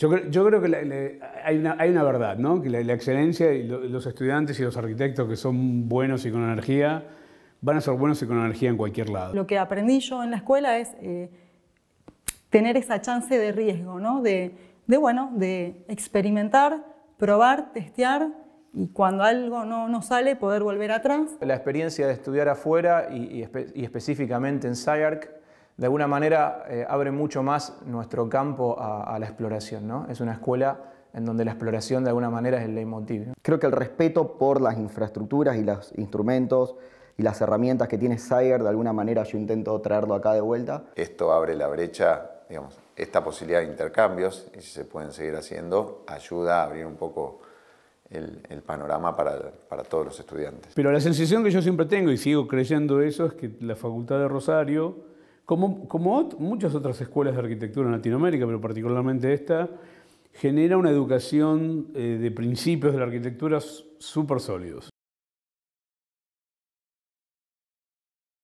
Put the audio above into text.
Yo, creo que hay, una, verdad, Que la, excelencia y los estudiantes y los arquitectos que son buenos y con energía van a ser buenos y con energía en cualquier lado. Lo que aprendí yo en la escuela es eh, tener esa chance de riesgo, De, bueno, de experimentar, probar, testear y cuando algo no, sale poder volver atrás. La experiencia de estudiar afuera y, específicamente en SciArc de alguna manera eh, abre mucho más nuestro campo a, la exploración. ¿no? Es una escuela en donde la exploración de alguna manera es el leitmotiv. Creo que el respeto por las infraestructuras y los instrumentos y las herramientas que tiene Sayer, de alguna manera yo intento traerlo acá de vuelta. Esto abre la brecha, digamos, esta posibilidad de intercambios, y si se pueden seguir haciendo, ayuda a abrir un poco el, panorama para, para, todos los estudiantes. Pero la sensación que yo siempre tengo, y sigo creyendo eso, es que la Facultad de Rosario como, muchas otras escuelas de arquitectura en Latinoamérica, pero particularmente esta, genera una educación eh, de principios de la arquitectura súper sólidos.